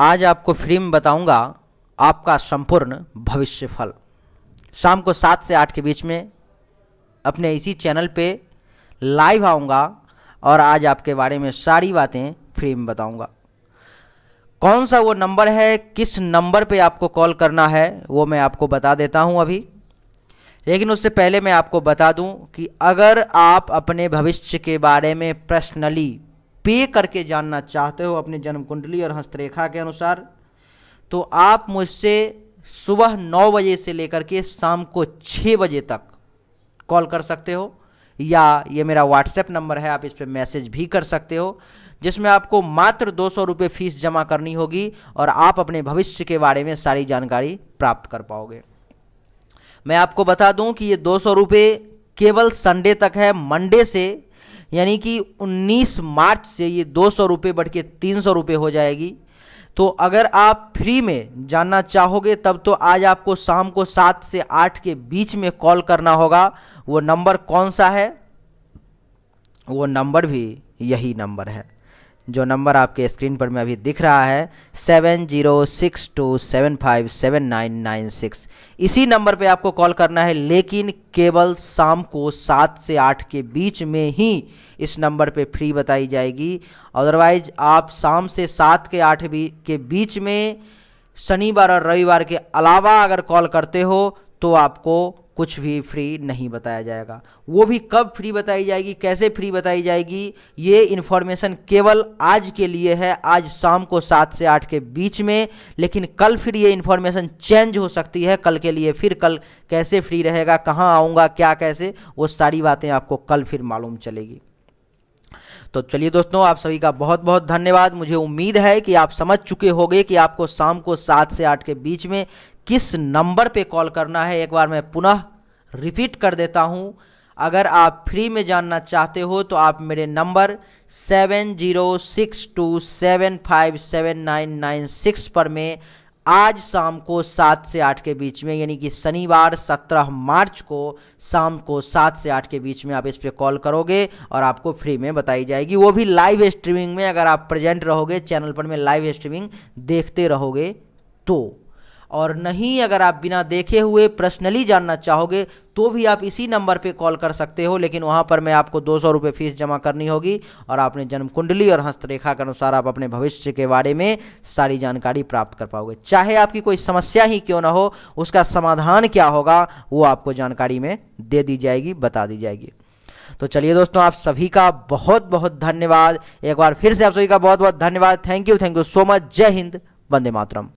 आज आपको फ्री में बताऊंगा आपका संपूर्ण भविष्य फल शाम को सात से आठ के बीच में अपने इसी चैनल पे लाइव आऊँगा और आज आपके बारे में सारी बातें फ्री में बताऊँगा कौन सा वो नंबर है किस नंबर पे आपको कॉल करना है वो मैं आपको बता देता हूँ अभी लेकिन उससे पहले मैं आपको बता दूं कि अगर आप अपने भविष्य के बारे में पर्सनली पे करके जानना चाहते हो अपने जन्म कुंडली और हस्तरेखा के अनुसार तो आप मुझसे सुबह नौ बजे से लेकर के शाम को छः बजे तक कॉल कर सकते हो या ये मेरा व्हाट्सएप नंबर है आप इस पर मैसेज भी कर सकते हो जिसमें आपको मात्र दो सौ रुपये फीस जमा करनी होगी और आप अपने भविष्य के बारे में सारी जानकारी प्राप्त कर पाओगे मैं आपको बता दूं कि ये दो सौ रुपये केवल संडे तक है मंडे से यानी कि 19 मार्च से ये दो सौ रुपये बढ़ के तीन सौ रुपये हो जाएगी तो अगर आप फ्री में जानना चाहोगे तब तो आज आपको शाम को सात से आठ के बीच में कॉल करना होगा वो नंबर कौन सा है वो नंबर भी यही नंबर है जो नंबर आपके स्क्रीन पर में अभी दिख रहा है seven zero six two seven five seven nine nine six इसी नंबर पे आपको कॉल करना है लेकिन केवल शाम को सात से आठ के बीच में ही इस नंबर पे फ्री बताई जाएगी अदरवाइज आप शाम से सात के आठ बी के बीच में शनिवार और रविवार के अलावा अगर कॉल करते हो तो आपको कुछ भी फ्री नहीं बताया जाएगा वो भी कब फ्री बताई जाएगी कैसे फ्री बताई जाएगी ये इन्फॉर्मेशन केवल आज के लिए है आज शाम को सात से आठ के बीच में लेकिन कल फिर ये इन्फॉर्मेशन चेंज हो सकती है कल के लिए फिर कल कैसे फ्री रहेगा कहाँ आऊँगा क्या कैसे वो सारी बातें आपको कल फिर मालूम चलेगी तो चलिए दोस्तों आप सभी का बहुत बहुत धन्यवाद मुझे उम्मीद है कि आप समझ चुके होंगे कि आपको शाम को सात से आठ के बीच में किस नंबर पे कॉल करना है एक बार मैं पुनः रिपीट कर देता हूँ अगर आप फ्री में जानना चाहते हो तो आप मेरे number seven zero six two seven five seven nine nine six पर में आज शाम को सात से आठ के बीच में यानी कि शनिवार सत्रह मार्च को शाम को सात से आठ के बीच में आप इस पर कॉल करोगे और आपको फ्री में बताई जाएगी वो भी लाइव स्ट्रीमिंग में अगर आप प्रेजेंट रहोगे चैनल पर में लाइव स्ट्रीमिंग देखते रहोगे तो और नहीं अगर आप बिना देखे हुए पर्सनली जानना चाहोगे तो भी आप इसी नंबर पे कॉल कर सकते हो लेकिन वहाँ पर मैं आपको दो सौ रुपये फीस जमा करनी होगी और आपने जन्म कुंडली और हस्तरेखा के अनुसार आप अपने भविष्य के बारे में सारी जानकारी प्राप्त कर पाओगे चाहे आपकी कोई समस्या ही क्यों ना हो उसका समाधान क्या होगा वो आपको जानकारी में दे दी जाएगी बता दी जाएगी तो चलिए दोस्तों आप सभी का बहुत बहुत धन्यवाद एक बार फिर से आप सभी का बहुत बहुत धन्यवाद thank you thank you so much जय हिंद वंदे मातरम